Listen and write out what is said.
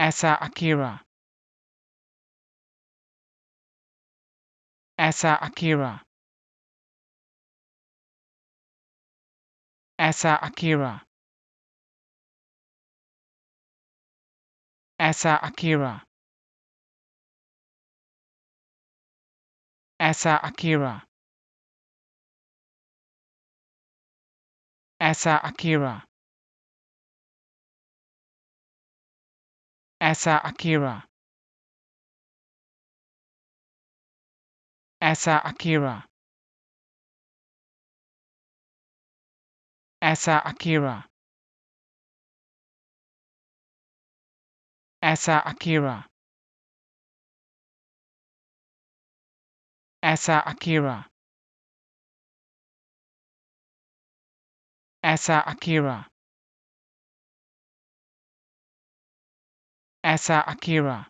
Asa Akira Asa Akira Asa Akira Asa Akira Asa Akira Asa Akira Asa Akira Asa Akira Asa Akira Asa Akira Asa Akira Asa Akira Asa Akira